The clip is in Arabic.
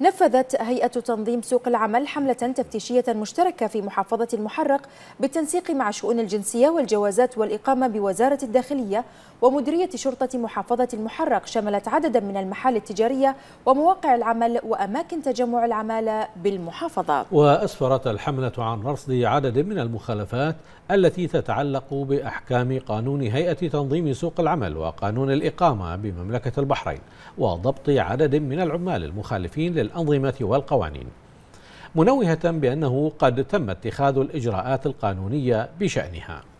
نفذت هيئة تنظيم سوق العمل حملة تفتيشية مشتركة في محافظة المحرق بالتنسيق مع شؤون الجنسية والجوازات والإقامة بوزارة الداخلية ومديرية شرطة محافظة المحرق شملت عددا من المحال التجارية ومواقع العمل وأماكن تجمع العمالة بالمحافظة وأسفرت الحملة عن رصد عدد من المخالفات التي تتعلق بأحكام قانون هيئة تنظيم سوق العمل وقانون الإقامة بمملكة البحرين وضبط عدد من العمال المخالفين الأنظمة والقوانين منوهة بأنه قد تم اتخاذ الإجراءات القانونية بشأنها